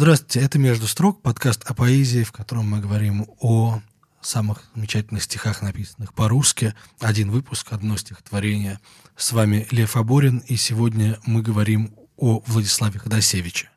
Здравствуйте, это «Между строк», подкаст о поэзии, в котором мы говорим о самых замечательных стихах, написанных по-русски. Один выпуск, одно стихотворение. С вами Лев Аборин, и сегодня мы говорим о Владиславе Ходосевиче.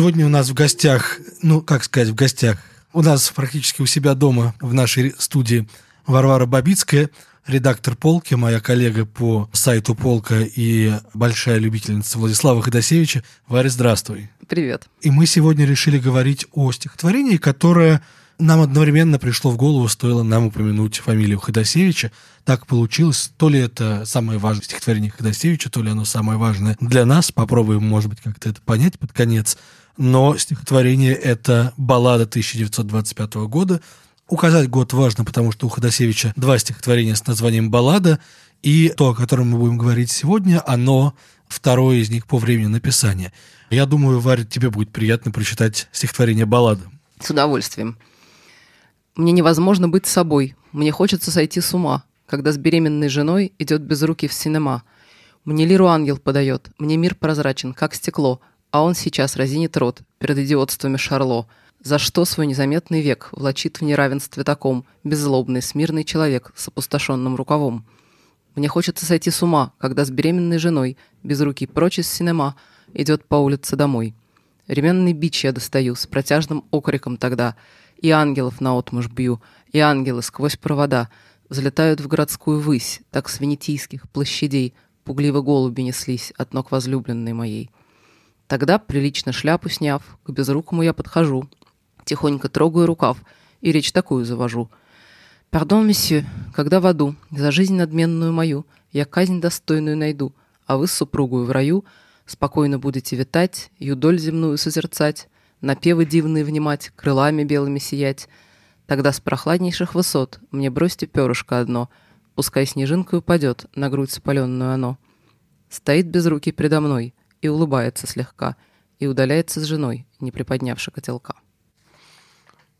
Сегодня у нас в гостях, ну, как сказать, в гостях, у нас практически у себя дома в нашей студии Варвара Бабицкая, редактор «Полки», моя коллега по сайту «Полка» и большая любительница Владислава Ходосевича. Варя, здравствуй. Привет. И мы сегодня решили говорить о стихотворении, которое нам одновременно пришло в голову, стоило нам упомянуть фамилию Ходосевича. Так получилось. То ли это самое важное стихотворение Ходосевича, то ли оно самое важное для нас. Попробуем, может быть, как-то это понять под конец но стихотворение — это баллада 1925 года. Указать год важно, потому что у Ходосевича два стихотворения с названием «Баллада», и то, о котором мы будем говорить сегодня, оно второе из них по времени написания. Я думаю, Варя, тебе будет приятно прочитать стихотворение «Баллада». С удовольствием. «Мне невозможно быть собой. Мне хочется сойти с ума, когда с беременной женой идет без руки в синема. Мне лиру ангел подает, мне мир прозрачен, как стекло, а он сейчас разинет рот перед идиотствами Шарло. За что свой незаметный век влачит в неравенстве таком беззлобный, смирный человек с опустошенным рукавом? Мне хочется сойти с ума, когда с беременной женой, без руки прочь из синема, идет по улице домой. Ременный бич я достаю с протяжным окриком тогда, и ангелов на отмуж бью, и ангелы сквозь провода взлетают в городскую высь, так с венетийских площадей пугливо голуби неслись от ног возлюбленной моей. Тогда, прилично шляпу сняв, к безрукому я подхожу, тихонько трогаю рукав и речь такую завожу. «Пардон, месье, когда в аду, за жизнь надменную мою, я казнь достойную найду, а вы с супругою в раю спокойно будете витать, юдоль земную созерцать, напевы дивные внимать, крылами белыми сиять. Тогда с прохладнейших высот мне бросьте перышко одно, пускай снежинкой упадет на грудь спаленную оно. Стоит без руки предо мной, и улыбается слегка, и удаляется с женой, не приподнявши котелка.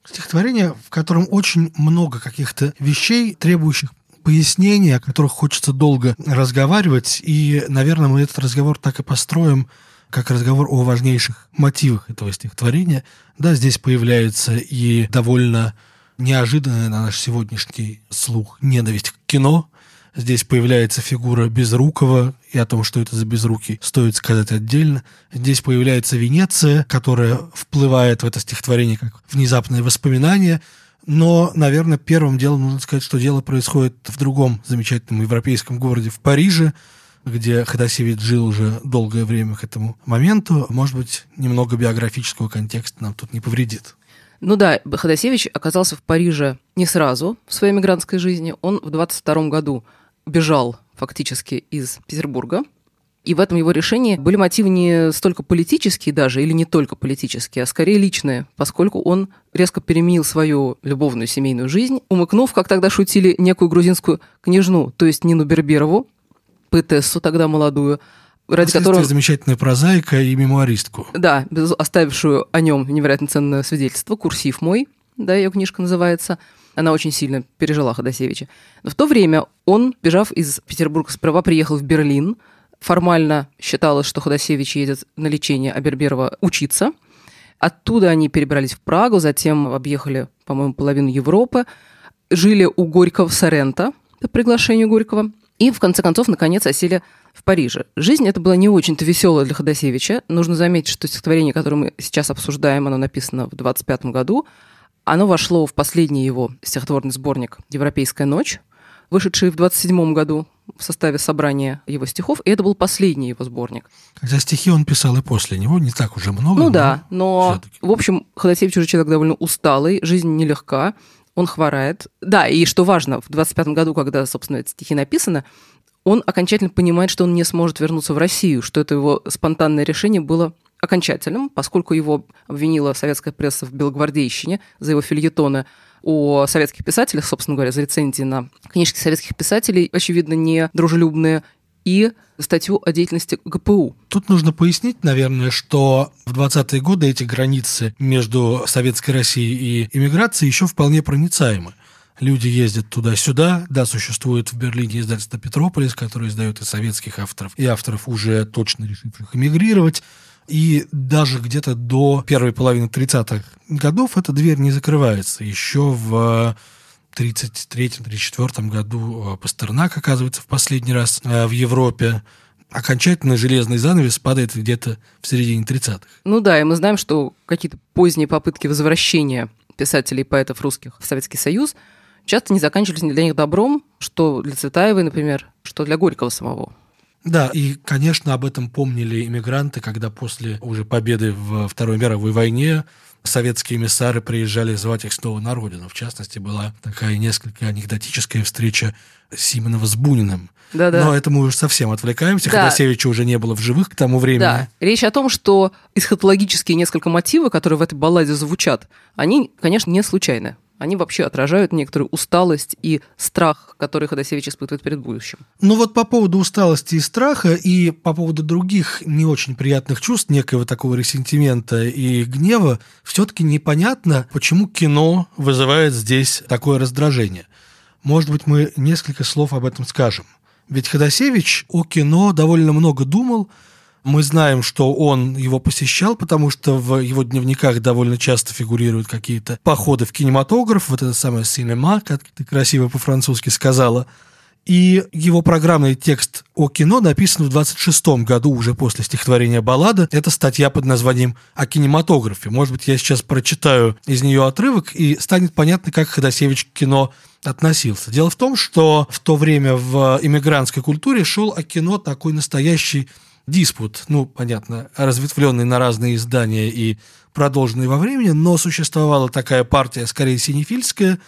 Стихотворение, в котором очень много каких-то вещей, требующих пояснений, о которых хочется долго разговаривать, и, наверное, мы этот разговор так и построим, как разговор о важнейших мотивах этого стихотворения. Да, здесь появляется и довольно неожиданная на наш сегодняшний слух ненависть к кино, Здесь появляется фигура Безрукова, и о том, что это за Безруки, стоит сказать отдельно. Здесь появляется Венеция, которая вплывает в это стихотворение как внезапное воспоминание, но, наверное, первым делом нужно сказать, что дело происходит в другом замечательном европейском городе, в Париже, где Ходосевич жил уже долгое время к этому моменту. Может быть, немного биографического контекста нам тут не повредит. Ну да, Ходосевич оказался в Париже не сразу в своей мигрантской жизни. Он в 22 году бежал фактически из Петербурга. И в этом его решении были мотивы не столько политические даже, или не только политические, а скорее личные, поскольку он резко переменил свою любовную семейную жизнь, умыкнув, как тогда шутили, некую грузинскую княжну, то есть Нину Берберову, поэтессу тогда молодую, ради которой замечательная прозаика и мемуаристку. Да, оставившую о нем невероятно ценное свидетельство, «Курсив мой», да, ее книжка называется – она очень сильно пережила Ходосевича. Но в то время он, бежав из Петербурга справа, приехал в Берлин. Формально считалось, что Ходосевич едет на лечение, а Берберова учиться. Оттуда они перебрались в Прагу, затем объехали, по-моему, половину Европы. Жили у Горького в Соренто по приглашению Горького. И, в конце концов, наконец осели в Париже. Жизнь это была не очень-то веселая для Ходосевича. Нужно заметить, что стихотворение, которое мы сейчас обсуждаем, оно написано в 25 году, оно вошло в последний его стихотворный сборник «Европейская ночь», вышедший в 27 году в составе собрания его стихов, и это был последний его сборник. Хотя стихи он писал и после него, не так уже много. Ну да, но, все-таки. в общем, Ходосевич уже человек довольно усталый, жизнь нелегка, он хворает. Да, и что важно, в 25 году, когда, собственно, эти стихи написаны, он окончательно понимает, что он не сможет вернуться в Россию, что это его спонтанное решение было окончательным, поскольку его обвинила советская пресса в белогвардейщине за его фильетоны о советских писателях, собственно говоря, за рецензии на книжки советских писателей, очевидно, не дружелюбные, и статью о деятельности ГПУ. Тут нужно пояснить, наверное, что в 20-е годы эти границы между советской Россией и иммиграцией еще вполне проницаемы. Люди ездят туда-сюда. Да, существует в Берлине издательство «Петрополис», которое издает и советских авторов, и авторов, уже точно решивших эмигрировать и даже где-то до первой половины 30-х годов эта дверь не закрывается. Еще в 1933-1934 э, году э, Пастернак оказывается в последний раз э, в Европе. Окончательно железный занавес падает где-то в середине 30-х. Ну да, и мы знаем, что какие-то поздние попытки возвращения писателей и поэтов русских в Советский Союз часто не заканчивались для них добром, что для Цветаевой, например, что для Горького самого. Да, и, конечно, об этом помнили иммигранты, когда после уже победы в Второй мировой войне советские эмиссары приезжали звать их снова на родину. В частности, была такая несколько анекдотическая встреча Симонова с Буниным. Да, да. Но это мы уже совсем отвлекаемся, да. когда Севича уже не было в живых к тому времени. Да. Речь о том, что эсхатологические несколько мотивы, которые в этой балладе звучат, они, конечно, не случайны они вообще отражают некоторую усталость и страх, который Ходосевич испытывает перед будущим. Ну вот по поводу усталости и страха, и по поводу других не очень приятных чувств, некого такого ресентимента и гнева, все-таки непонятно, почему кино вызывает здесь такое раздражение. Может быть, мы несколько слов об этом скажем. Ведь Ходосевич о кино довольно много думал, мы знаем, что он его посещал, потому что в его дневниках довольно часто фигурируют какие-то походы в кинематограф, вот это самое «синема», как ты красиво по-французски сказала. И его программный текст о кино написан в 26 году, уже после стихотворения «Баллада». Это статья под названием «О кинематографе». Может быть, я сейчас прочитаю из нее отрывок, и станет понятно, как Ходосевич к кино относился. Дело в том, что в то время в иммигрантской культуре шел о кино такой настоящий диспут, ну, понятно, разветвленный на разные издания и продолженный во времени, но существовала такая партия, скорее, синефильская,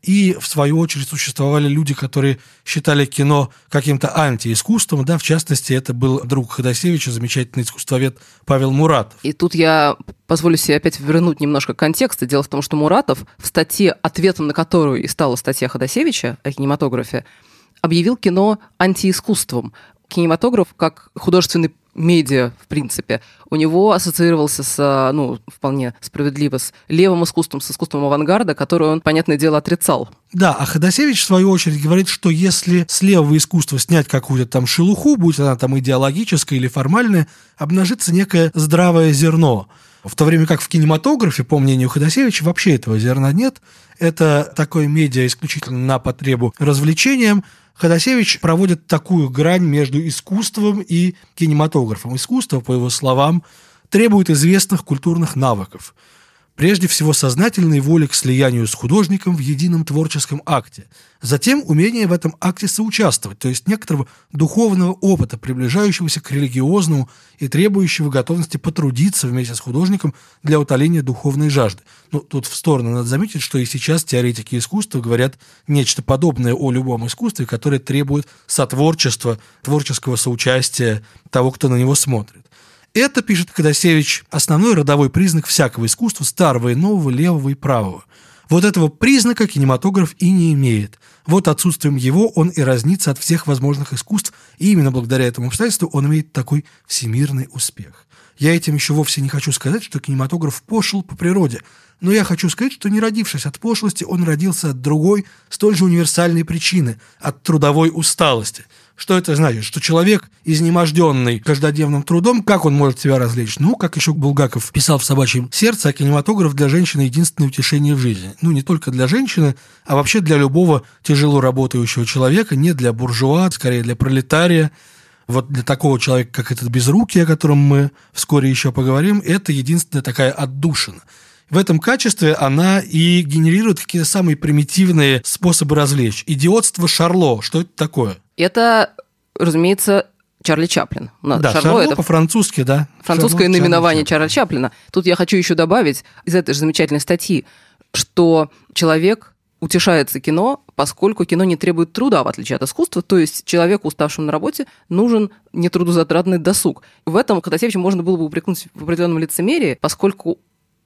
и, в свою очередь, существовали люди, которые считали кино каким-то антиискусством. Да, в частности, это был друг Ходосевича, замечательный искусствовед Павел Муратов. И тут я позволю себе опять вернуть немножко контекста. Дело в том, что Муратов в статье, ответом на которую и стала статья Ходосевича о кинематографе, объявил кино антиискусством кинематограф как художественный медиа, в принципе, у него ассоциировался с, а, ну, вполне справедливо, с левым искусством, с искусством авангарда, которое он, понятное дело, отрицал. Да, а Ходосевич, в свою очередь, говорит, что если с левого искусства снять какую-то там шелуху, будь она там идеологическая или формальная, обнажится некое здравое зерно. В то время как в кинематографе, по мнению Ходосевича, вообще этого зерна нет. Это такое медиа исключительно на потребу развлечениям, Ходосевич проводит такую грань между искусством и кинематографом. Искусство, по его словам, требует известных культурных навыков – Прежде всего, сознательной воли к слиянию с художником в едином творческом акте. Затем умение в этом акте соучаствовать, то есть некоторого духовного опыта, приближающегося к религиозному и требующего готовности потрудиться вместе с художником для утоления духовной жажды. Но ну, тут в сторону надо заметить, что и сейчас теоретики искусства говорят нечто подобное о любом искусстве, которое требует сотворчества, творческого соучастия того, кто на него смотрит. Это, пишет Кадасевич. основной родовой признак всякого искусства старого и нового, левого и правого. Вот этого признака кинематограф и не имеет. Вот отсутствием его он и разнится от всех возможных искусств, и именно благодаря этому обстоятельству он имеет такой всемирный успех. Я этим еще вовсе не хочу сказать, что кинематограф пошел по природе, но я хочу сказать, что не родившись от пошлости, он родился от другой, столь же универсальной причины – от трудовой усталости – что это значит? Что человек, изнеможденный каждодневным трудом, как он может себя развлечь? Ну, как еще Булгаков писал в «Собачьем сердце», а кинематограф для женщины – единственное утешение в жизни. Ну, не только для женщины, а вообще для любого тяжело работающего человека, не для буржуа, скорее для пролетария, вот для такого человека, как этот безрукий, о котором мы вскоре еще поговорим, это единственная такая отдушина. В этом качестве она и генерирует какие-то самые примитивные способы развлечь. Идиотство Шарло, что это такое? это, разумеется, Чарли Чаплин. Ну, да, Шарло, Шарло это по-французски, да. Французское Шарло, наименование Чарли Чаплина. Чаплина. Тут я хочу еще добавить из этой же замечательной статьи, что человек утешается кино, поскольку кино не требует труда, в отличие от искусства, то есть человеку, уставшему на работе, нужен нетрудозатратный досуг. В этом Котосевича можно было бы упрекнуть в определенном лицемерии, поскольку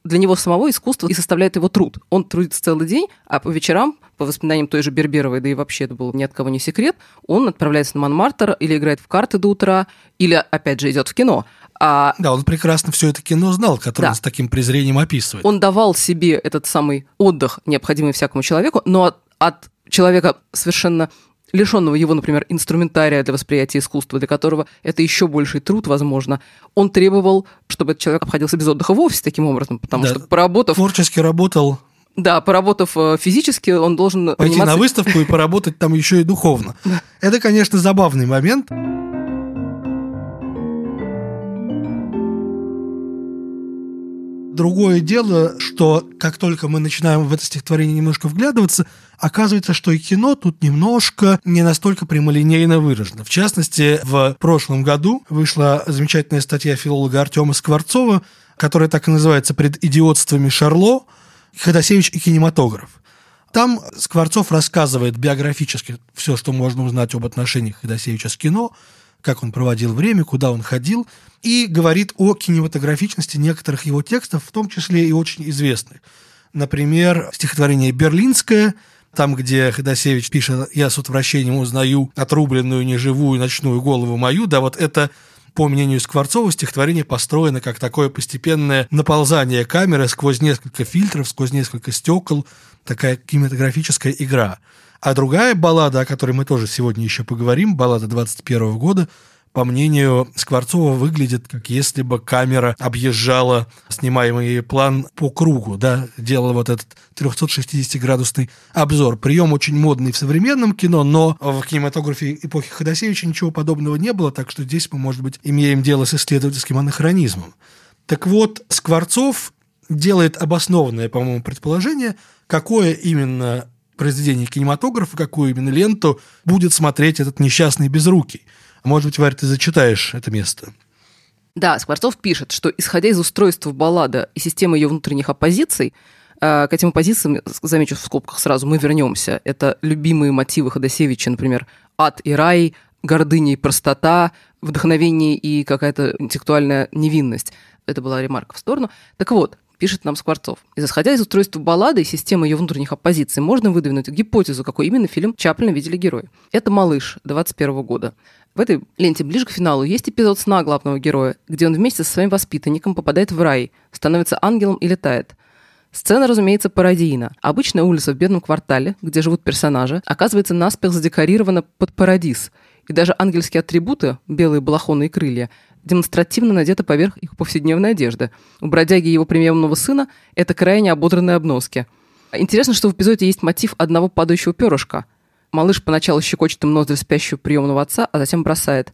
для него самого искусство и составляет его труд. Он трудится целый день, а по вечерам по воспоминаниям той же Берберовой, да и вообще это был ни от кого не секрет, он отправляется на Монмартр или играет в карты до утра, или, опять же, идет в кино. А... Да, он прекрасно все это кино знал, которое да. он с таким презрением описывает. Он давал себе этот самый отдых, необходимый всякому человеку, но от, от человека совершенно лишенного его, например, инструментария для восприятия искусства, для которого это еще больший труд, возможно, он требовал, чтобы этот человек обходился без отдыха вовсе таким образом, потому да, что поработав... Творчески работал, да, поработав э, физически, он должен... Пойти заниматься... на выставку и поработать там еще и духовно. Это, конечно, забавный момент. Другое дело, что как только мы начинаем в это стихотворение немножко вглядываться, Оказывается, что и кино тут немножко не настолько прямолинейно выражено. В частности, в прошлом году вышла замечательная статья филолога Артема Скворцова, которая так и называется «Пред идиотствами Шарло. Ходосевич и кинематограф». Там Скворцов рассказывает биографически все, что можно узнать об отношениях Ходосевича с кино, как он проводил время, куда он ходил, и говорит о кинематографичности некоторых его текстов, в том числе и очень известных. Например, стихотворение «Берлинское», там, где Ходосевич пишет «Я с отвращением узнаю отрубленную неживую ночную голову мою», да, вот это по мнению Скворцова, стихотворение построено как такое постепенное наползание камеры сквозь несколько фильтров, сквозь несколько стекол, такая кинематографическая игра. А другая баллада, о которой мы тоже сегодня еще поговорим, баллада 21 года, по мнению Скворцова, выглядит, как если бы камера объезжала снимаемый план по кругу, да, делала вот этот 360-градусный обзор. Прием очень модный в современном кино, но в кинематографе эпохи Ходосевича ничего подобного не было, так что здесь мы, может быть, имеем дело с исследовательским анахронизмом. Так вот, Скворцов делает обоснованное, по-моему, предположение, какое именно произведение кинематографа, какую именно ленту будет смотреть этот несчастный безрукий. Может быть, Варя, ты зачитаешь это место? Да, Скворцов пишет, что исходя из устройства баллада и системы ее внутренних оппозиций, э, к этим оппозициям, замечу в скобках сразу, мы вернемся. Это любимые мотивы Ходосевича, например, «Ад и рай», «Гордыня и простота», «Вдохновение и какая-то интеллектуальная невинность». Это была ремарка в сторону. Так вот, пишет нам Скворцов. Исходя из устройства баллады и системы ее внутренних оппозиций, можно выдвинуть гипотезу, какой именно фильм Чаплина видели герои. Это «Малыш» 21 года. В этой ленте ближе к финалу есть эпизод сна главного героя, где он вместе со своим воспитанником попадает в рай, становится ангелом и летает. Сцена, разумеется, пародийна. Обычная улица в бедном квартале, где живут персонажи, оказывается наспех задекорирована под парадиз, и даже ангельские атрибуты, белые балахоны и крылья, демонстративно надеты поверх их повседневной одежды. У бродяги и его приемного сына это крайне ободранные обноски. Интересно, что в эпизоде есть мотив одного падающего перышка – Малыш поначалу щекочет им ноздри спящего приемного отца, а затем бросает.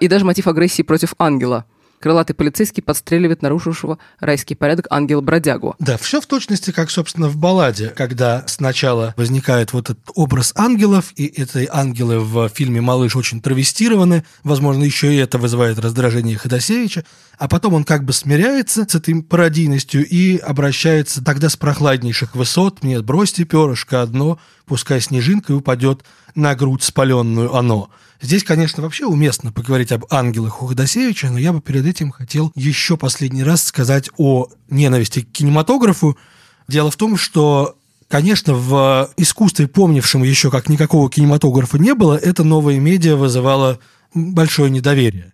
И даже мотив агрессии против ангела. Крылатый полицейский подстреливает нарушившего райский порядок ангела-бродягу. Да, все в точности, как, собственно, в балладе, когда сначала возникает вот этот образ ангелов, и эти ангелы в фильме «Малыш» очень травестированы, возможно, еще и это вызывает раздражение Ходосевича, а потом он как бы смиряется с этой пародийностью и обращается тогда с прохладнейших высот «Мне бросьте перышко одно, пускай снежинкой упадет на грудь спаленную оно». Здесь, конечно, вообще уместно поговорить об ангелах Уходосевича, но я бы перед этим хотел еще последний раз сказать о ненависти к кинематографу. Дело в том, что Конечно, в искусстве, помнившем еще как никакого кинематографа не было, это новое медиа вызывало большое недоверие.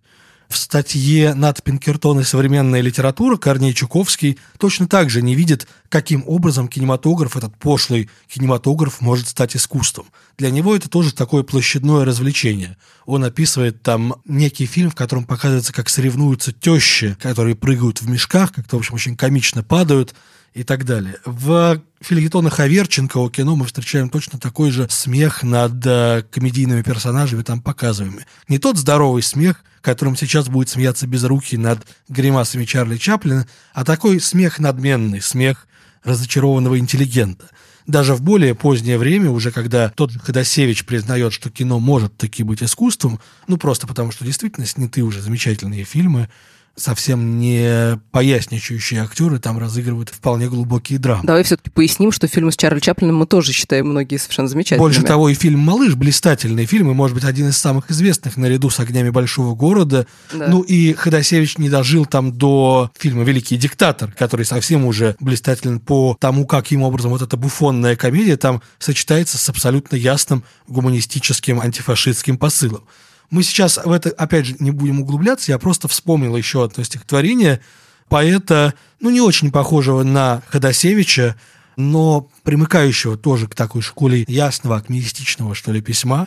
В статье «Над Пинкертон и современная литература» Корней Чуковский точно так же не видит, каким образом кинематограф, этот пошлый кинематограф, может стать искусством. Для него это тоже такое площадное развлечение. Он описывает там некий фильм, в котором показывается, как соревнуются тещи, которые прыгают в мешках, как-то, в общем, очень комично падают, и так далее. В фильетонах Аверченко о кино мы встречаем точно такой же смех над э, комедийными персонажами, там показываемыми. Не тот здоровый смех, которым сейчас будет смеяться без руки над гримасами Чарли Чаплина, а такой смех надменный, смех разочарованного интеллигента. Даже в более позднее время, уже когда тот же Ходосевич признает, что кино может таки быть искусством, ну просто потому что действительно сняты уже замечательные фильмы, совсем не поясничающие актеры там разыгрывают вполне глубокие драмы. Давай все-таки поясним, что фильмы с Чарли Чаплином мы тоже считаем многие совершенно замечательными. Больше того, и фильм «Малыш» — блистательный фильм, и, может быть, один из самых известных наряду с «Огнями большого города». Да. Ну и Ходосевич не дожил там до фильма «Великий диктатор», который совсем уже блистателен по тому, каким образом вот эта буфонная комедия там сочетается с абсолютно ясным гуманистическим антифашистским посылом. Мы сейчас в это, опять же, не будем углубляться. Я просто вспомнил еще одно стихотворение поэта, ну, не очень похожего на Ходосевича, но примыкающего тоже к такой школе ясного, акмеистичного, что ли, письма.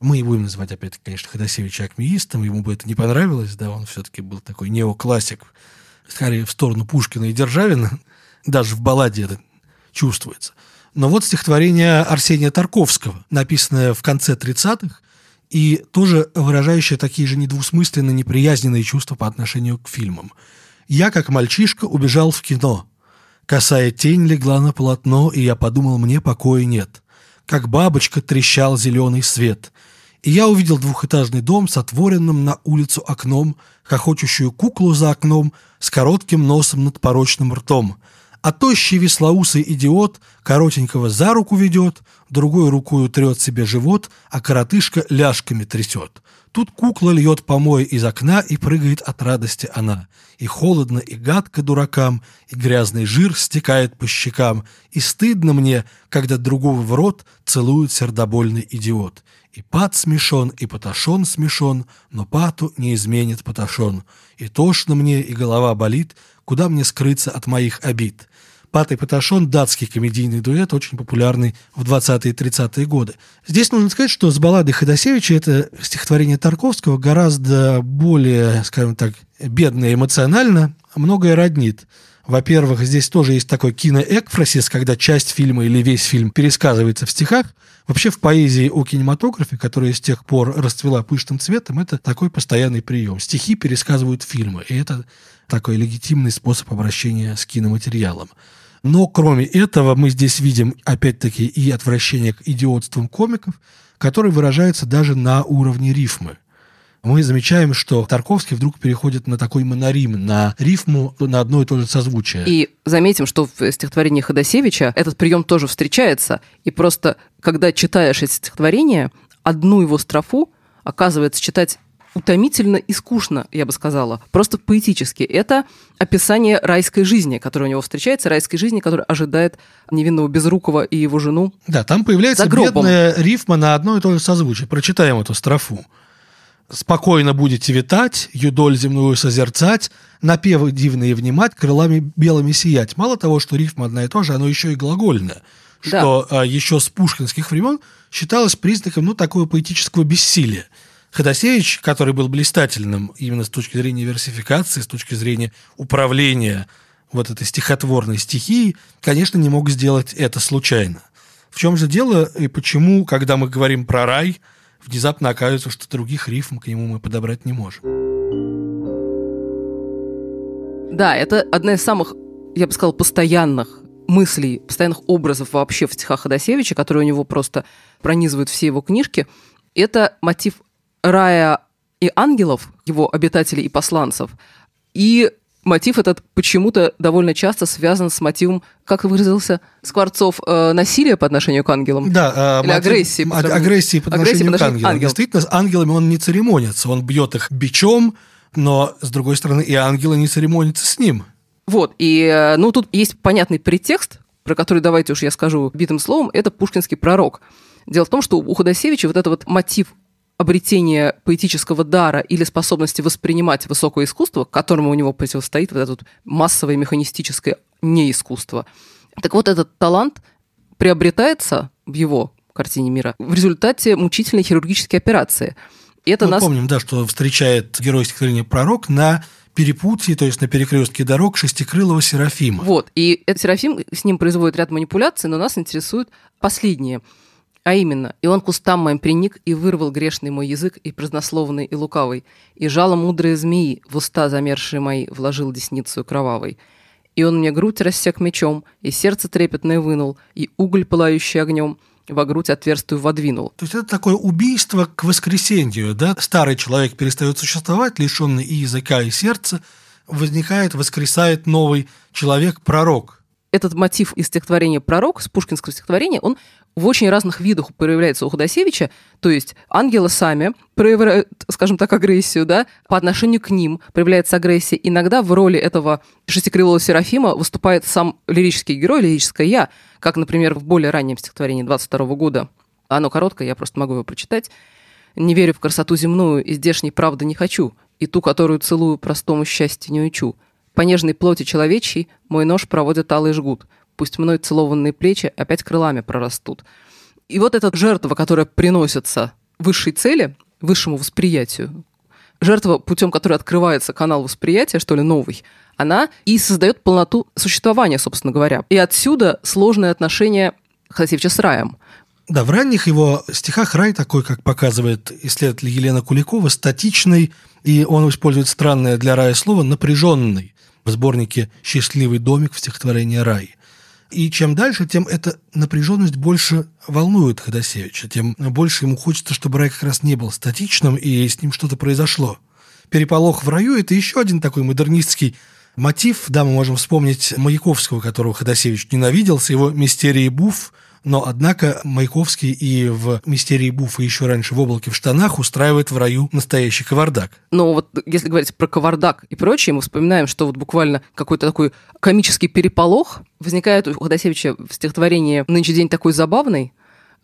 Мы его будем называть, опять-таки, конечно, Ходосевича акмеистом. Ему бы это не понравилось, да, он все-таки был такой неоклассик, скорее в сторону Пушкина и Державина. Даже в балладе это чувствуется. Но вот стихотворение Арсения Тарковского, написанное в конце 30-х, и тоже выражающая такие же недвусмысленно неприязненные чувства по отношению к фильмам. Я, как мальчишка, убежал в кино. Косая тень легла на полотно, и я подумал, мне покоя нет. Как бабочка трещал зеленый свет. И я увидел двухэтажный дом с отворенным на улицу окном, хохочущую куклу за окном, с коротким носом над порочным ртом — а тощий веслоусый идиот коротенького за руку ведет, другой рукой утрет себе живот, а коротышка ляжками трясет. Тут кукла льет помои из окна и прыгает от радости она. И холодно, и гадко дуракам, и грязный жир стекает по щекам, и стыдно мне, когда другого в рот целует сердобольный идиот. И пат смешон, и поташон смешон, но пату не изменит поташон. И тошно мне, и голова болит, куда мне скрыться от моих обид. Пат и Паташон – датский комедийный дуэт, очень популярный в 20-е и 30-е годы. Здесь нужно сказать, что с баллады Ходосевича это стихотворение Тарковского гораздо более, скажем так, бедное эмоционально, а многое роднит. Во-первых, здесь тоже есть такой киноэкфросис, когда часть фильма или весь фильм пересказывается в стихах. Вообще в поэзии о кинематографе, которая с тех пор расцвела пышным цветом, это такой постоянный прием. Стихи пересказывают фильмы, и это такой легитимный способ обращения с киноматериалом. Но кроме этого мы здесь видим, опять-таки, и отвращение к идиотствам комиков, которые выражаются даже на уровне рифмы. Мы замечаем, что Тарковский вдруг переходит на такой монорим, на рифму, на одно и то же созвучие. И заметим, что в стихотворении Ходосевича этот прием тоже встречается. И просто, когда читаешь эти стихотворения, одну его строфу оказывается читать утомительно и скучно, я бы сказала, просто поэтически. Это описание райской жизни, которая у него встречается, райской жизни, которая ожидает невинного Безрукова и его жену. Да, там появляется бедная рифма на одно и то же созвучие. Прочитаем эту строфу. «Спокойно будете витать, юдоль земную созерцать, напевы дивные внимать, крылами белыми сиять». Мало того, что рифма одна и та же, оно еще и глагольное, да. что а, еще с пушкинских времен считалось признаком, ну, такого поэтического бессилия. Ходосевич, который был блистательным именно с точки зрения версификации, с точки зрения управления вот этой стихотворной стихией, конечно, не мог сделать это случайно. В чем же дело и почему, когда мы говорим про рай, внезапно оказывается, что других рифм к нему мы подобрать не можем? Да, это одна из самых, я бы сказала, постоянных мыслей, постоянных образов вообще в стихах Ходосевича, которые у него просто пронизывают все его книжки, это мотив рая и ангелов, его обитателей и посланцев, и мотив этот почему-то довольно часто связан с мотивом, как выразился Скворцов, э, насилия по отношению к ангелам? Да. Э, Или мотив, агрессии? По сравнению... Агрессии по отношению, агрессии к, к ангелам. Ангел. Действительно, с ангелами он не церемонится. Он бьет их бичом, но, с другой стороны, и ангелы не церемонятся с ним. Вот, и, э, ну, тут есть понятный предтекст, про который давайте уж я скажу битым словом, это пушкинский пророк. Дело в том, что у Ходосевича вот этот вот мотив обретение поэтического дара или способности воспринимать высокое искусство, которому у него противостоит вот это вот массовое механистическое неискусство. Так вот, этот талант приобретается в его картине мира в результате мучительной хирургической операции. И это Мы нас... помним, да, что встречает герой стихотворения «Пророк» на перепутье, то есть на перекрестке дорог шестикрылого Серафима. Вот, и этот Серафим, с ним производит ряд манипуляций, но нас интересуют последние – а именно, и он кустам моим приник и вырвал грешный мой язык, и празднословный, и лукавый, и жало мудрые змеи в уста замершие мои вложил десницу кровавой. И он мне грудь рассек мечом, и сердце трепетное вынул, и уголь, пылающий огнем, во грудь отверстую водвинул. То есть это такое убийство к воскресенью, да? Старый человек перестает существовать, лишенный и языка, и сердца, возникает, воскресает новый человек-пророк – этот мотив из стихотворения «Пророк», с пушкинского стихотворения, он в очень разных видах проявляется у худосевича То есть ангелы сами проявляют, скажем так, агрессию, да, по отношению к ним проявляется агрессия. Иногда в роли этого шестикрылого Серафима выступает сам лирический герой, лирическое «я», как, например, в более раннем стихотворении 22 года. Оно короткое, я просто могу его прочитать. «Не верю в красоту земную, и здешней правды не хочу, и ту, которую целую, простому счастью не учу». По нежной плоти человечьей мой нож проводит алый жгут. Пусть мной целованные плечи опять крылами прорастут. И вот эта жертва, которая приносится высшей цели, высшему восприятию, жертва, путем которой открывается канал восприятия, что ли, новый, она и создает полноту существования, собственно говоря. И отсюда сложное отношение Хасевича с раем. Да, в ранних его стихах рай такой, как показывает исследователь Елена Куликова, статичный, и он использует странное для рая слово «напряженный» в сборнике «Счастливый домик» в стихотворении «Рай». И чем дальше, тем эта напряженность больше волнует Ходосевича, тем больше ему хочется, чтобы рай как раз не был статичным, и с ним что-то произошло. «Переполох в раю» — это еще один такой модернистский мотив. Да, мы можем вспомнить Маяковского, которого Ходосевич ненавидел, с его «Мистерией Буф», но, однако, Маяковский и в «Мистерии Буфа» еще раньше в «Облаке в штанах» устраивает в раю настоящий кавардак. Но вот если говорить про кавардак и прочее, мы вспоминаем, что вот буквально какой-то такой комический переполох возникает у Ходосевича в стихотворении «Нынче день такой забавный».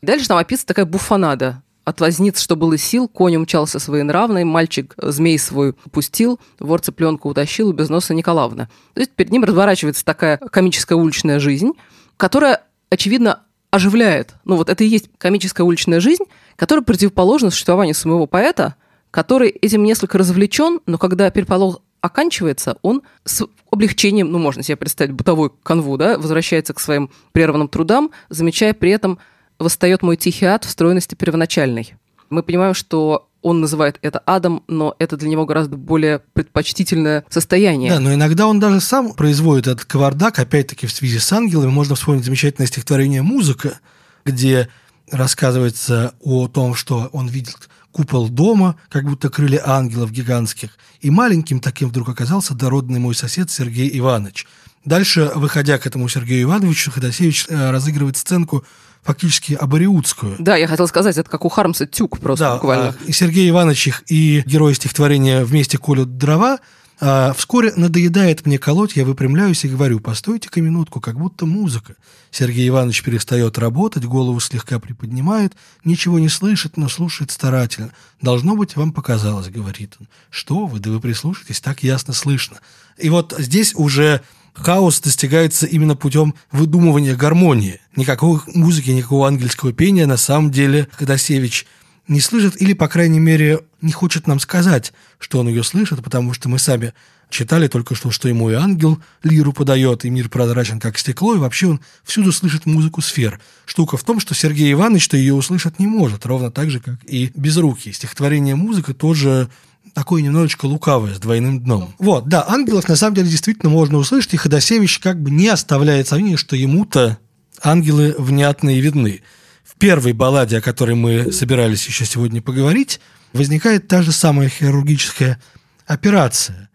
Дальше там описывается такая буфанада от возниц, что было сил, конь умчался своенравный, мальчик змей свой пустил, вор цыпленку утащил, без носа Николаевна. То есть перед ним разворачивается такая комическая уличная жизнь, которая, очевидно, оживляет. Ну вот это и есть комическая уличная жизнь, которая противоположна существованию самого поэта, который этим несколько развлечен, но когда переполох оканчивается, он с облегчением, ну, можно себе представить, бытовой канву, да, возвращается к своим прерванным трудам, замечая при этом восстает мой тихий ад в стройности первоначальной. Мы понимаем, что он называет это адом, но это для него гораздо более предпочтительное состояние. Да, но иногда он даже сам производит этот кавардак, опять-таки в связи с ангелами. Можно вспомнить замечательное стихотворение «Музыка», где рассказывается о том, что он видит купол дома, как будто крылья ангелов гигантских. И маленьким таким вдруг оказался дородный мой сосед Сергей Иванович. Дальше, выходя к этому Сергею Ивановичу, Ходосевич э, разыгрывает сценку фактически абориутскую. Да, я хотел сказать, это как у Хармса тюк просто да, буквально. А, и Сергей Иванович их и герой стихотворения «Вместе колют дрова» А, вскоре надоедает мне колоть, я выпрямляюсь и говорю, постойте-ка минутку, как будто музыка. Сергей Иванович перестает работать, голову слегка приподнимает, ничего не слышит, но слушает старательно. «Должно быть, вам показалось», — говорит он. «Что вы, да вы прислушайтесь, так ясно слышно». И вот здесь уже хаос достигается именно путем выдумывания гармонии. Никакой музыки, никакого ангельского пения на самом деле Ходосевич не слышит или, по крайней мере, не хочет нам сказать, что он ее слышит, потому что мы сами читали только что, что ему и ангел лиру подает, и мир прозрачен, как стекло, и вообще он всюду слышит музыку сфер. Штука в том, что Сергей Иванович-то ее услышать не может, ровно так же, как и без руки. Стихотворение музыка тоже такое немножечко лукавое, с двойным дном. Ну. Вот, да, ангелов на самом деле действительно можно услышать, и Ходосевич как бы не оставляет сомнений, что ему-то ангелы внятны и видны. В первой балладе, о которой мы собирались еще сегодня поговорить, возникает та же самая хирургическая операция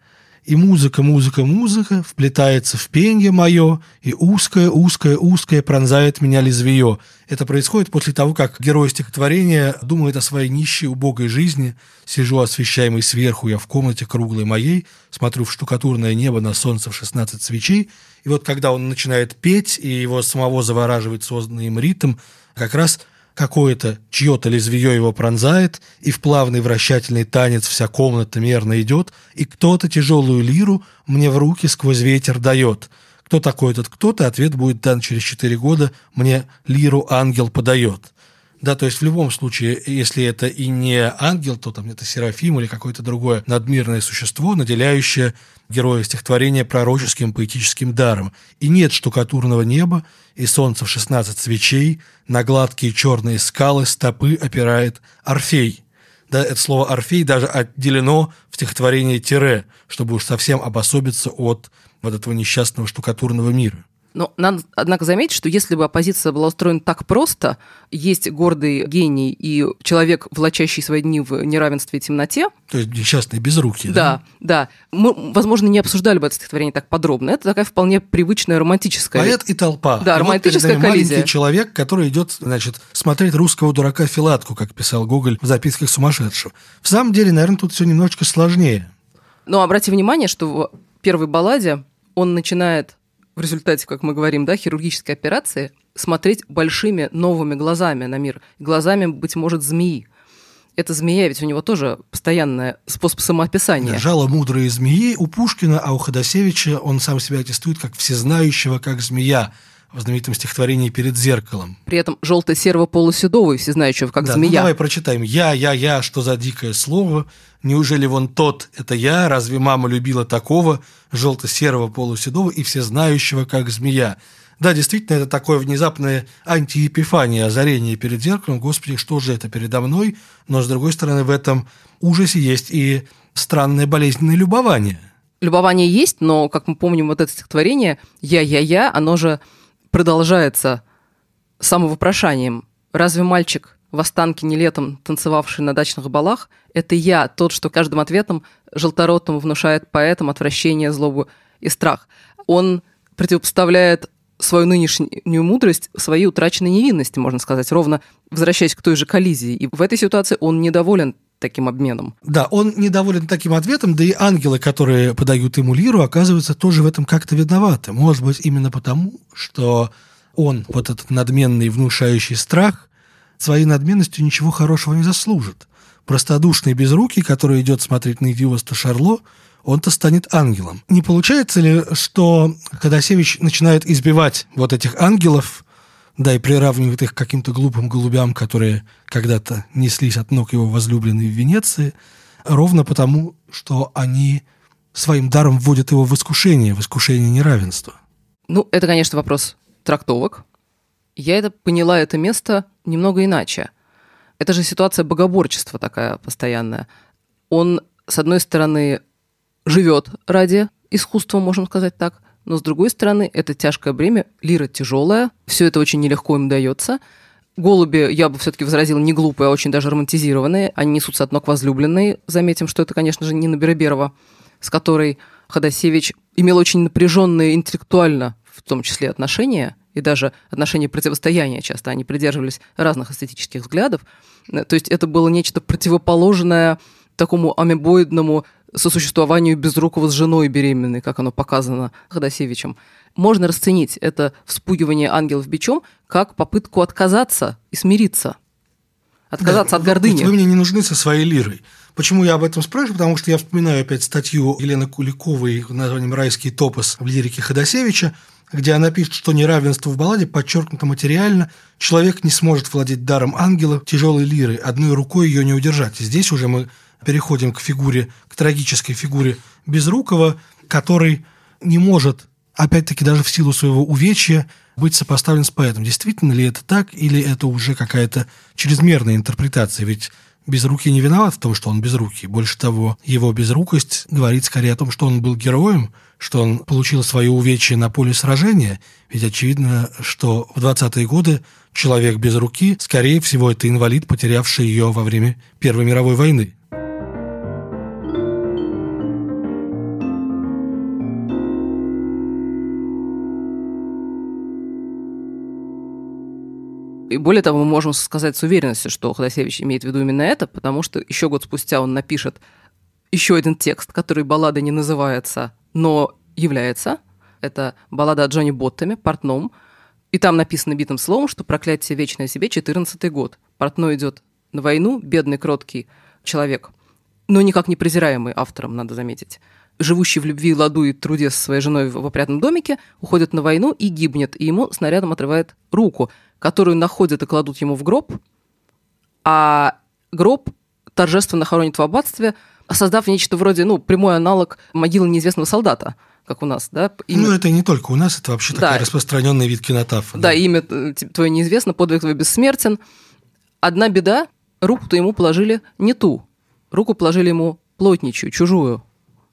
и музыка, музыка, музыка вплетается в пенье мое, и узкое, узкое, узкое пронзает меня лезвие. Это происходит после того, как герой стихотворения думает о своей нищей, убогой жизни. Сижу, освещаемый сверху, я в комнате круглой моей, смотрю в штукатурное небо на солнце в 16 свечей. И вот когда он начинает петь, и его самого завораживает созданный им ритм, как раз какое-то чье-то лезвие его пронзает, и в плавный вращательный танец вся комната мерно идет, и кто-то тяжелую лиру мне в руки сквозь ветер дает. Кто такой этот кто-то, ответ будет дан через четыре года, мне лиру ангел подает. Да, то есть в любом случае, если это и не ангел, то там это серафим или какое-то другое надмирное существо, наделяющее героя стихотворения пророческим поэтическим даром. И нет штукатурного неба, и солнца в шестнадцать свечей, на гладкие черные скалы стопы опирает Орфей. Да, это слово «орфей» даже отделено в стихотворении «тире», чтобы уж совсем обособиться от вот этого несчастного штукатурного мира. Но надо, однако, заметить, что если бы оппозиция была устроена так просто, есть гордый гений и человек, влачащий свои дни в неравенстве и темноте. То есть несчастный без да? Да, да. Мы, возможно, не обсуждали бы это стихотворение так подробно. Это такая вполне привычная романтическая... Поэт и толпа. Да, и романтическая вот коллизия. маленький человек, который идет, значит, смотреть русского дурака Филатку, как писал Гоголь в записках сумасшедшего. В самом деле, наверное, тут все немножечко сложнее. Но обратите внимание, что в первой балладе он начинает в результате, как мы говорим, да, хирургической операции, смотреть большими новыми глазами на мир, глазами, быть может, змеи. Это змея, ведь у него тоже постоянный способ самоописания. Жало мудрые змеи у Пушкина, а у Ходосевича он сам себя аттестует как всезнающего, как змея в знаменитом стихотворении «Перед зеркалом». При этом желто-серого полуседовый, все знающего, как да, ну, змея. Ну, давай прочитаем. «Я, я, я, что за дикое слово? Неужели вон тот, это я? Разве мама любила такого? Желто-серого полуседого и всезнающего, как змея». Да, действительно, это такое внезапное антиепифание, озарение перед зеркалом. Господи, что же это передо мной? Но, с другой стороны, в этом ужасе есть и странное болезненное любование. Любование есть, но, как мы помним, вот это стихотворение «Я-я-я», оно же продолжается самовопрошанием. Разве мальчик в Останке не летом, танцевавший на дачных балах, это я, тот, что каждым ответом желторотым внушает поэтам отвращение, злобу и страх. Он противопоставляет свою нынешнюю мудрость своей утраченной невинности, можно сказать, ровно возвращаясь к той же коллизии. И в этой ситуации он недоволен таким обменом. Да, он недоволен таким ответом, да и ангелы, которые подают ему лиру, оказываются тоже в этом как-то виноваты. Может быть, именно потому, что он, вот этот надменный, внушающий страх, своей надменностью ничего хорошего не заслужит. Простодушный безрукий, который идет смотреть на идиота Шарло, он-то станет ангелом. Не получается ли, что Ходосевич начинает избивать вот этих ангелов, да, и приравнивает их к каким-то глупым голубям, которые когда-то неслись от ног его возлюбленной в Венеции, ровно потому, что они своим даром вводят его в искушение, в искушение неравенства. Ну, это, конечно, вопрос трактовок. Я это поняла, это место немного иначе. Это же ситуация богоборчества такая постоянная. Он, с одной стороны, живет ради искусства, можем сказать так, но с другой стороны, это тяжкое бремя, лира тяжелая, все это очень нелегко им дается. Голуби, я бы все-таки возразила, не глупые, а очень даже романтизированные. Они несутся от ног возлюбленной. Заметим, что это, конечно же, Нина Береберова, с которой Ходосевич имел очень напряженные интеллектуально, в том числе, отношения – и даже отношения противостояния часто. Они придерживались разных эстетических взглядов. То есть это было нечто противоположное такому амебоидному сосуществованию безрукого с женой беременной, как оно показано Ходосевичем. Можно расценить это вспугивание ангелов бичом как попытку отказаться и смириться. Отказаться да, от ну, гордыни. Вы, вы мне не нужны со своей лирой. Почему я об этом спрашиваю? Потому что я вспоминаю опять статью Елены Куликовой названием «Райский топос» в лирике Ходосевича, где она пишет, что неравенство в балладе подчеркнуто материально, человек не сможет владеть даром ангела тяжелой лиры, одной рукой ее не удержать. И здесь уже мы переходим к фигуре, к трагической фигуре Безрукова, который не может, опять-таки даже в силу своего увечья, быть сопоставлен с поэтом. Действительно ли это так, или это уже какая-то чрезмерная интерпретация? Ведь Безрукий не виноват в том, что он безрукий. Больше того, его безрукость говорит скорее о том, что он был героем, что он получил свое увечье на поле сражения. Ведь очевидно, что в 20-е годы человек без руки, скорее всего, это инвалид, потерявший ее во время Первой мировой войны. И более того, мы можем сказать с уверенностью, что Ходосевич имеет в виду именно это, потому что еще год спустя он напишет еще один текст, который баллада не называется, но является. Это баллада о Джонни Боттами, портном. И там написано битым словом, что «Проклятие вечное себе» 14 год. Портной идет на войну, бедный, кроткий человек, но никак не презираемый автором, надо заметить живущий в любви, ладу и труде со своей женой в опрятном домике, уходит на войну и гибнет, и ему снарядом отрывает руку которую находят и кладут ему в гроб, а гроб торжественно хоронят в аббатстве, создав нечто вроде, ну, прямой аналог могилы неизвестного солдата как у нас, да? Имя... Ну, это не только у нас, это вообще да. такой распространенный вид кинотафа. Да, да, имя э, типа, твое неизвестно, подвиг твой бессмертен. Одна беда, руку-то ему положили не ту. Руку положили ему плотничью, чужую.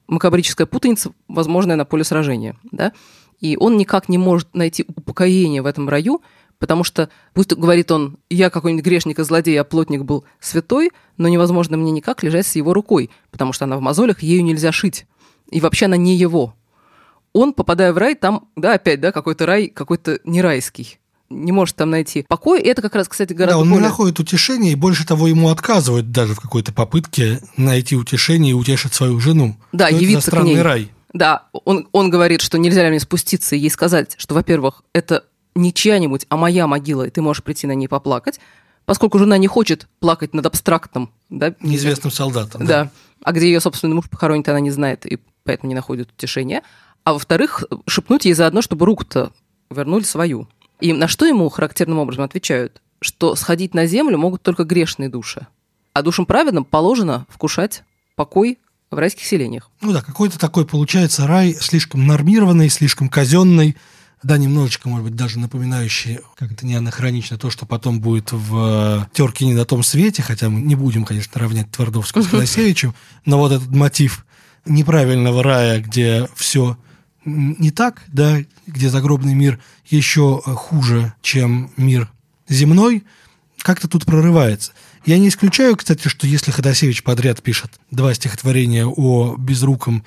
Макабрическая путаница, возможная на поле сражения, да? И он никак не может найти упокоение в этом раю, Потому что пусть говорит он, я какой-нибудь грешник и злодей, а плотник был святой, но невозможно мне никак лежать с его рукой, потому что она в мозолях, ею нельзя шить. И вообще она не его. Он, попадая в рай, там, да, опять, да, какой-то рай, какой-то не райский, не может там найти покой. И это как раз, кстати, гораздо Да, он более... не находит утешения, и больше того, ему отказывают даже в какой-то попытке найти утешение и утешить свою жену. Да, Но явиться это к ней. рай. Да, он, он говорит, что нельзя ли мне спуститься и ей сказать, что, во-первых, это не чья-нибудь, а моя могила, и ты можешь прийти на ней поплакать, поскольку жена не хочет плакать над абстрактным, да? Неизвестным солдатом. Да. да. А где ее собственный муж похоронит, она не знает, и поэтому не находит утешения. А во-вторых, шепнуть ей заодно, чтобы руку-то вернули свою. И на что ему характерным образом отвечают? Что сходить на землю могут только грешные души. А душам праведным положено вкушать покой в райских селениях. Ну да, какой-то такой получается рай слишком нормированный, слишком казенный, да, немножечко, может быть, даже напоминающие как-то не анахронично то, что потом будет в э, «Терке не на том свете», хотя мы не будем, конечно, равнять Твардовского с Ходосевичем, но вот этот мотив неправильного рая, где все не так, да, где загробный мир еще э, хуже, чем мир земной, как-то тут прорывается. Я не исключаю, кстати, что если Ходосевич подряд пишет два стихотворения о безруком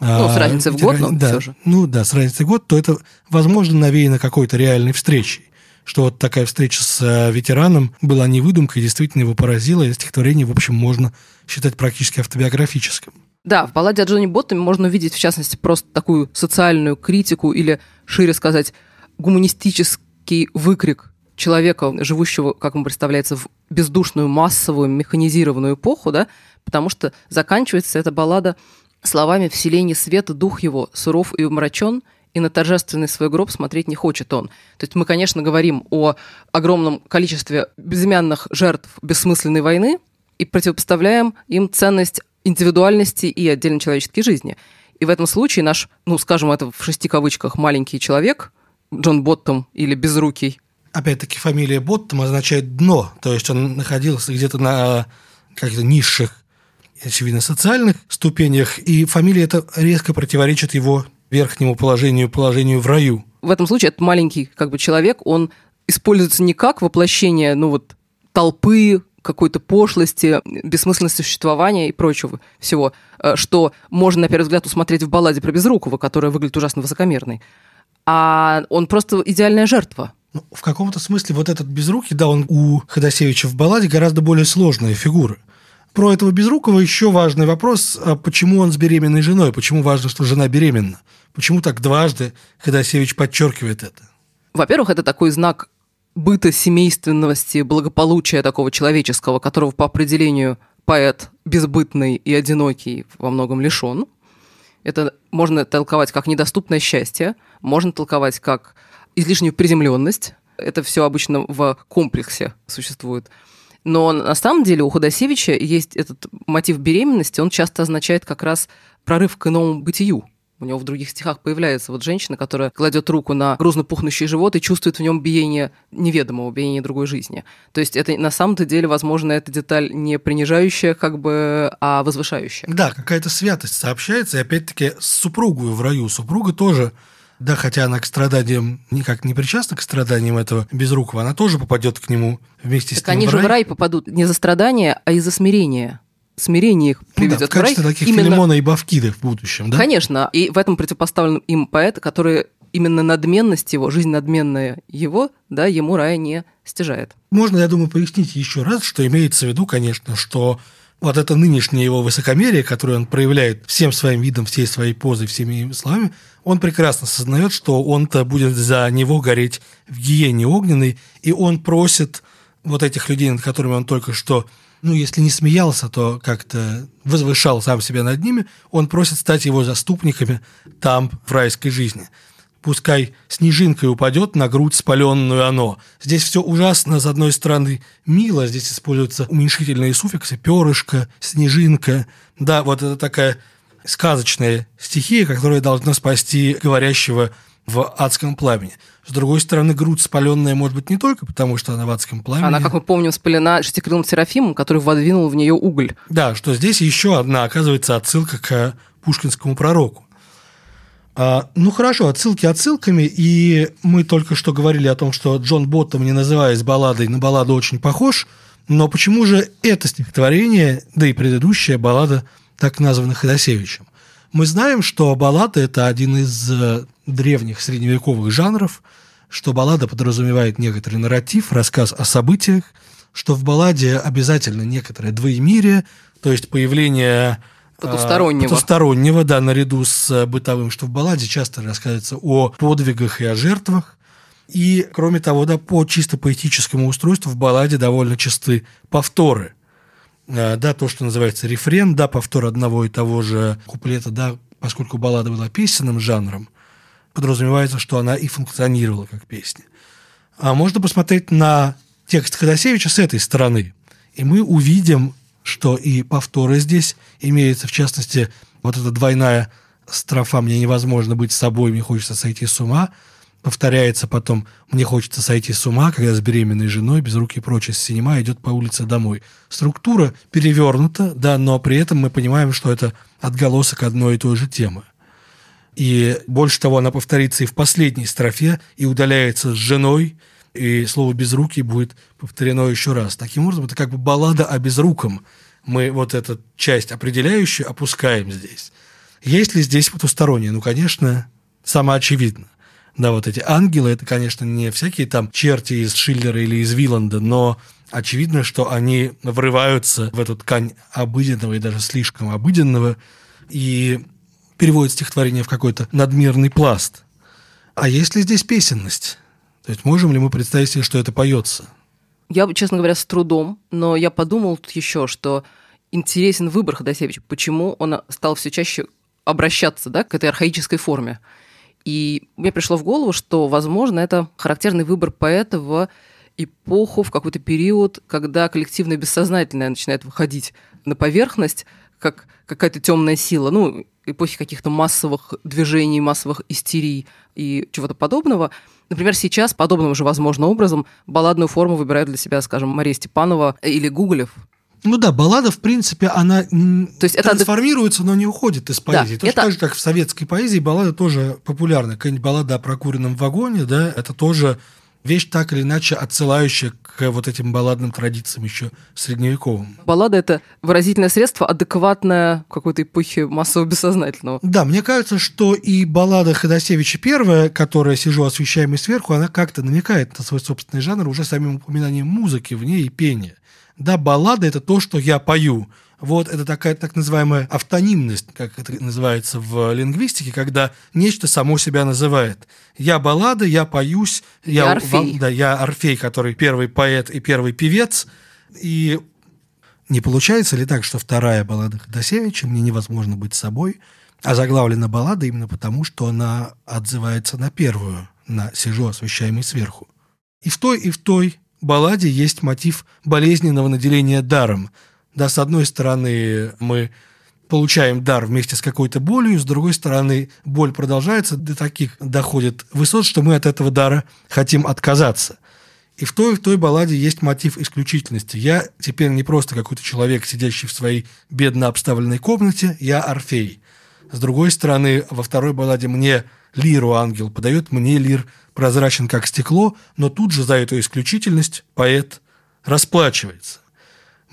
а, ну, с разницей в год, но да, все же. Ну да, с разницей в год, то это, возможно, навеяно какой-то реальной встречей что вот такая встреча с э, ветераном была не выдумкой, действительно его поразила, и стихотворение, в общем, можно считать практически автобиографическим. Да, в балладе о Джонни Боттоме можно увидеть, в частности, просто такую социальную критику или, шире сказать, гуманистический выкрик человека, живущего, как ему представляется, в бездушную массовую механизированную эпоху, да, потому что заканчивается эта баллада Словами «вселение света, дух его суров и умрачен», и на торжественный свой гроб смотреть не хочет он. То есть мы, конечно, говорим о огромном количестве безымянных жертв бессмысленной войны и противопоставляем им ценность индивидуальности и отдельной человеческой жизни. И в этом случае наш, ну, скажем это в шести кавычках, маленький человек, Джон Боттом или Безрукий. Опять-таки фамилия Боттом означает «дно», то есть он находился где-то на э, каких-то низших очевидно, социальных ступенях, и фамилия это резко противоречит его верхнему положению, положению в раю. В этом случае этот маленький как бы человек, он используется не как воплощение, ну вот, толпы, какой-то пошлости, бессмысленности существования и прочего всего, э, что можно, на первый взгляд, усмотреть в балладе про Безрукова, которая выглядит ужасно высокомерной. А он просто идеальная жертва. Ну, в каком-то смысле вот этот Безрукий, да, он у Ходосевича в балладе гораздо более сложная фигура – про этого Безрукова еще важный вопрос, а почему он с беременной женой, почему важно, что жена беременна, почему так дважды Ходосевич подчеркивает это? Во-первых, это такой знак быта семейственности, благополучия такого человеческого, которого по определению поэт безбытный и одинокий во многом лишен. Это можно толковать как недоступное счастье, можно толковать как излишнюю приземленность. Это все обычно в комплексе существует. Но на самом деле у Худосевича есть этот мотив беременности, он часто означает как раз прорыв к иному бытию. У него в других стихах появляется вот женщина, которая кладет руку на грузно пухнущий живот и чувствует в нем биение неведомого, биение другой жизни. То есть это на самом-то деле, возможно, эта деталь не принижающая, как бы, а возвышающая. Да, какая-то святость сообщается, и опять-таки с супругой в раю. Супруга тоже да, хотя она к страданиям никак не причастна к страданиям этого безрукого, она тоже попадет к нему вместе так с ним. они же в рай попадут не за страдания, а из-за смирения смирение их приведет ну да, в качестве в рай. таких именно... Филимона и Бавкиды в будущем, да? Конечно, и в этом противопоставлен им поэт, который именно надменность его, жизнь надменная его, да, ему рая не стяжает. Можно, я думаю, пояснить еще раз, что имеется в виду, конечно, что вот это нынешнее его высокомерие, которое он проявляет всем своим видом, всей своей позой, всеми словами, он прекрасно осознает, что он-то будет за него гореть в гиене огненной, и он просит вот этих людей, над которыми он только что, ну, если не смеялся, то как-то возвышал сам себя над ними, он просит стать его заступниками там, в райской жизни – Пускай снежинкой упадет на грудь спаленную оно. Здесь все ужасно, с одной стороны, мило. Здесь используются уменьшительные суффиксы перышко, снежинка. Да, вот это такая сказочная стихия, которая должна спасти говорящего в адском пламени. С другой стороны, грудь спаленная может быть не только потому, что она в адском пламени. Она, как мы помним, спалена шестикрылым Серафимом, который водвинул в нее уголь. Да, что здесь еще одна, оказывается, отсылка к пушкинскому пророку. А, ну хорошо, отсылки отсылками, и мы только что говорили о том, что Джон Боттом, не называясь балладой, на балладу очень похож, но почему же это стихотворение, да и предыдущая баллада, так названа Ходосевичем? Мы знаем, что баллада – это один из э, древних средневековых жанров, что баллада подразумевает некоторый нарратив, рассказ о событиях, что в балладе обязательно некоторое двоемирие, то есть появление потустороннего. Потустороннего, да, наряду с э, бытовым, что в балладе часто рассказывается о подвигах и о жертвах. И, кроме того, да, по чисто поэтическому устройству в балладе довольно часты повторы. Э, да, то, что называется рефрен, да, повтор одного и того же куплета, да, поскольку баллада была песенным жанром, подразумевается, что она и функционировала как песня. А можно посмотреть на текст Ходосевича с этой стороны, и мы увидим что и повторы здесь имеются, в частности, вот эта двойная строфа «Мне невозможно быть собой, мне хочется сойти с ума», повторяется потом «Мне хочется сойти с ума», когда с беременной женой, без руки прочь из синема идет по улице домой. Структура перевернута, да, но при этом мы понимаем, что это отголосок одной и той же темы. И больше того, она повторится и в последней строфе, и удаляется с женой – и слово «безрукий» будет повторено еще раз. Таким образом, это как бы баллада о безруком. Мы вот эту часть определяющую опускаем здесь. Есть ли здесь потусторонние? Ну, конечно, самоочевидно. Да, вот эти ангелы, это, конечно, не всякие там черти из Шиллера или из Виланда, но очевидно, что они врываются в эту ткань обыденного и даже слишком обыденного и переводят стихотворение в какой-то надмирный пласт. А есть ли здесь песенность? То есть можем ли мы представить себе, что это поется? Я, честно говоря, с трудом, но я подумал тут еще, что интересен выбор Ходосевича, почему он стал все чаще обращаться да, к этой архаической форме. И мне пришло в голову, что, возможно, это характерный выбор поэта в эпоху, в какой-то период, когда коллективное бессознательное начинает выходить на поверхность, как какая-то темная сила, ну, эпохи каких-то массовых движений, массовых истерий и чего-то подобного – Например, сейчас подобным же, возможно, образом балладную форму выбирают для себя, скажем, Мария Степанова или Гуголев. Ну да, баллада, в принципе, она То есть трансформируется, это... но не уходит из поэзии. Да, Точно это... так же, как в советской поэзии, баллада тоже популярна. Какая-нибудь баллада о прокуренном вагоне, да, это тоже вещь так или иначе отсылающая к вот этим балладным традициям еще средневековым. Баллада — это выразительное средство, адекватное какой-то эпохе массового бессознательного. Да, мне кажется, что и баллада Ходосевича первая, которая «Сижу освещаемый сверху», она как-то намекает на свой собственный жанр уже самим упоминанием музыки в ней и пения. Да, баллада — это то, что я пою, вот это такая так называемая автонимность, как это называется в лингвистике, когда нечто само себя называет. Я баллада, я поюсь, я, я Орфей. да, я Орфей, который первый поэт и первый певец. И не получается ли так, что вторая баллада Ходосевича «Мне невозможно быть собой» а озаглавлена баллада именно потому, что она отзывается на первую, на «Сижу, освещаемый сверху». И в той, и в той балладе есть мотив болезненного наделения даром – да, с одной стороны, мы получаем дар вместе с какой-то болью, с другой стороны, боль продолжается, до таких доходит высот, что мы от этого дара хотим отказаться. И в той и в той балладе есть мотив исключительности. Я теперь не просто какой-то человек, сидящий в своей бедно обставленной комнате, я Орфей. С другой стороны, во второй балладе мне лиру ангел подает, мне лир прозрачен как стекло, но тут же за эту исключительность поэт расплачивается.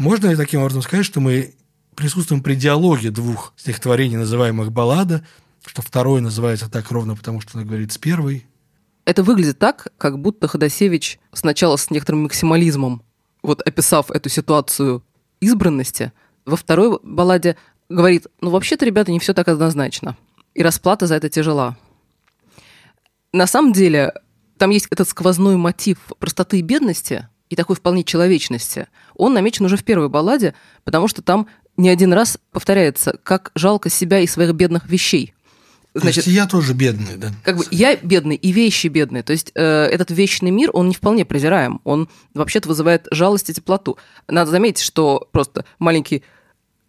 Можно ли таким образом сказать, что мы присутствуем при диалоге двух стихотворений, называемых «Баллада», что второе называется так ровно, потому что она говорит с первой. Это выглядит так, как будто Ходосевич сначала с некоторым максимализмом, вот описав эту ситуацию избранности, во второй балладе говорит, ну вообще-то, ребята, не все так однозначно, и расплата за это тяжела. На самом деле, там есть этот сквозной мотив простоты и бедности, и такой вполне человечности, он намечен уже в первой балладе, потому что там не один раз повторяется, как жалко себя и своих бедных вещей. Значит, то есть я тоже бедный, да? Как бы я бедный и вещи бедные. То есть э, этот вечный мир, он не вполне презираем. Он вообще-то вызывает жалость и теплоту. Надо заметить, что просто маленький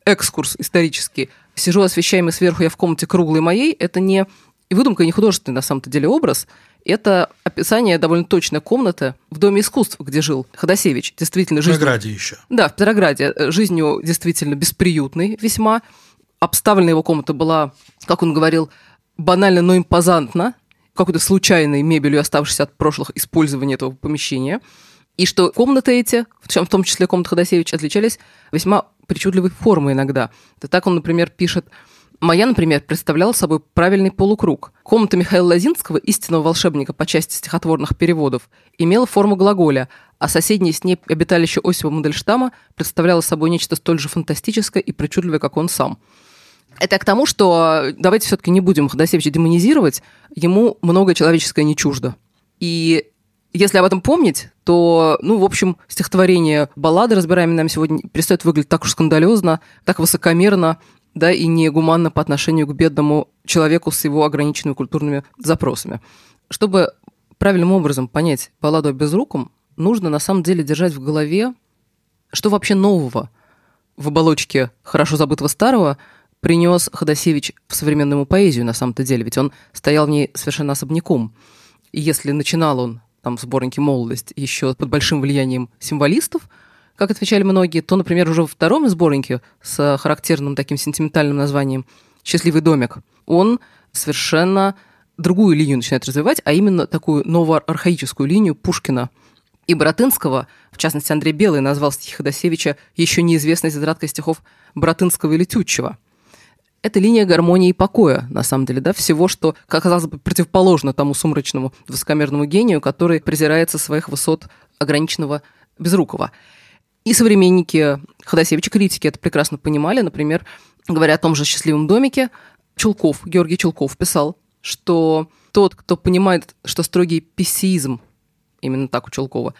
экскурс исторический. Сижу освещаемый сверху, я в комнате круглой моей. Это не и выдумка, не художественный на самом-то деле образ – это описание довольно точно комнаты в Доме искусств, где жил Ходосевич. Действительно, жизнь... В Петрограде еще. Да, в Петрограде. Э, жизнью действительно бесприютной весьма. Обставлена его комната была, как он говорил, банально, но импозантно. Какой-то случайной мебелью, оставшейся от прошлых использования этого помещения. И что комнаты эти, в том числе комната Ходосевича, отличались весьма причудливой формы иногда. Это так он, например, пишет Моя, например, представляла собой правильный полукруг. Комната Михаила Лозинского, истинного волшебника по части стихотворных переводов, имела форму глаголя, а соседнее с ней обиталище Осипа Мандельштама представляло собой нечто столь же фантастическое и причудливое, как он сам. Это к тому, что давайте все-таки не будем Ходосевича демонизировать, ему многое человеческое не чуждо. И если об этом помнить, то, ну, в общем, стихотворение баллады, разбираемое нам сегодня, перестает выглядеть так уж скандалезно, так высокомерно да, и негуманно по отношению к бедному человеку с его ограниченными культурными запросами. Чтобы правильным образом понять балладу о безруком, нужно на самом деле держать в голове, что вообще нового в оболочке хорошо забытого старого принес Ходосевич в современную поэзию на самом-то деле, ведь он стоял в ней совершенно особняком. И если начинал он там в сборнике «Молодость» еще под большим влиянием символистов – как отвечали многие, то, например, уже во втором сборнике с характерным таким сентиментальным названием «Счастливый домик», он совершенно другую линию начинает развивать, а именно такую новоархаическую линию Пушкина и Боротынского. В частности, Андрей Белый назвал стихи Ходосевича еще неизвестной задраткой стихов Боротынского или Тютчева. Это линия гармонии и покоя, на самом деле, да, всего, что, как казалось бы, противоположно тому сумрачному высокомерному гению, который презирается своих высот ограниченного безрукого. И современники Ходосевича критики это прекрасно понимали. Например, говоря о том же «Счастливом домике», Чулков, Георгий Чулков писал, что тот, кто понимает, что строгий пессиизм, именно так у Чулкова,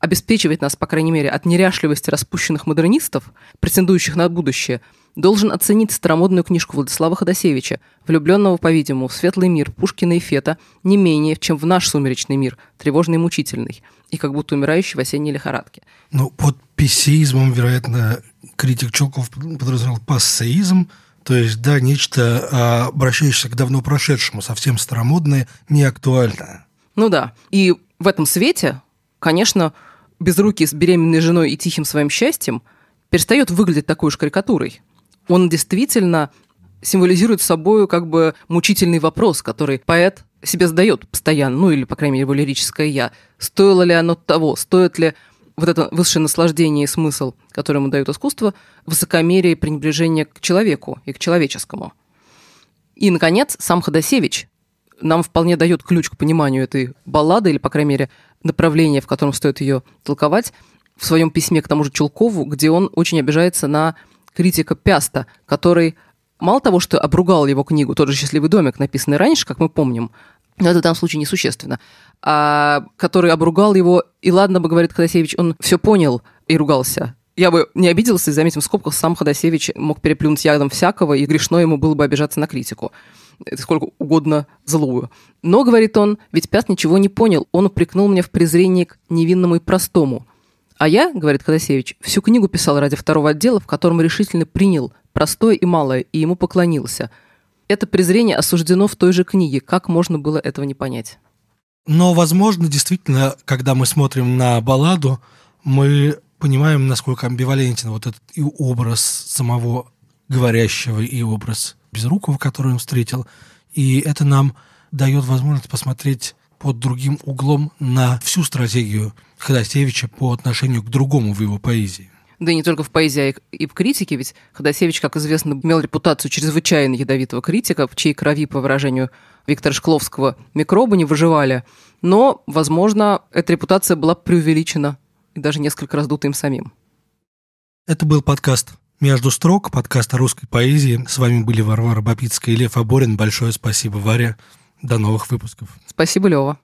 обеспечивает нас, по крайней мере, от неряшливости распущенных модернистов, претендующих на будущее, должен оценить старомодную книжку Владислава Ходосевича, влюбленного, по-видимому, в светлый мир Пушкина и Фета не менее, чем в наш сумеречный мир, тревожный и мучительный, и как будто умирающий в осенней лихорадке. Ну, вот пессеизмом, вероятно, критик Чоков подразумевал пассеизм, то есть, да, нечто, а, обращающееся к давно прошедшему, совсем старомодное, неактуальное. Ну да. И в этом свете, конечно, без руки с беременной женой и тихим своим счастьем перестает выглядеть такой уж карикатурой. Он действительно символизирует собой как бы мучительный вопрос, который поэт себе задает постоянно, ну или, по крайней мере, его лирическое «я». Стоило ли оно того? Стоит ли вот это высшее наслаждение и смысл, который ему дает искусство, высокомерие и пренебрежение к человеку и к человеческому. И, наконец, сам Ходосевич нам вполне дает ключ к пониманию этой баллады, или, по крайней мере, направление, в котором стоит ее толковать, в своем письме к тому же Чулкову, где он очень обижается на критика Пяста, который мало того, что обругал его книгу, тот же «Счастливый домик», написанный раньше, как мы помним, но это в данном случае несущественно, а, который обругал его, и ладно бы, говорит Ходосевич, он все понял и ругался. Я бы не обиделся, и заметим в скобках, сам Ходосевич мог переплюнуть ядом всякого, и грешно ему было бы обижаться на критику сколько угодно злую. Но, говорит он, ведь Пяс ничего не понял, он упрекнул меня в презрении к невинному и простому. А я, говорит Ходосевич, всю книгу писал ради второго отдела, в котором решительно принял простое и малое, и ему поклонился – это презрение осуждено в той же книге. Как можно было этого не понять? Но, возможно, действительно, когда мы смотрим на балладу, мы понимаем, насколько амбивалентен вот этот и образ самого говорящего, и образ безрукого, который он встретил. И это нам дает возможность посмотреть под другим углом на всю стратегию Ходосевича по отношению к другому в его поэзии да и не только в поэзии, а и в критике, ведь Ходосевич, как известно, имел репутацию чрезвычайно ядовитого критика, в чьей крови, по выражению Виктора Шкловского, микробы не выживали. Но, возможно, эта репутация была преувеличена и даже несколько раздута им самим. Это был подкаст «Между строк», подкаст о русской поэзии. С вами были Варвара Бабицкая и Лев Аборин. Большое спасибо, Варя. До новых выпусков. Спасибо, Лева.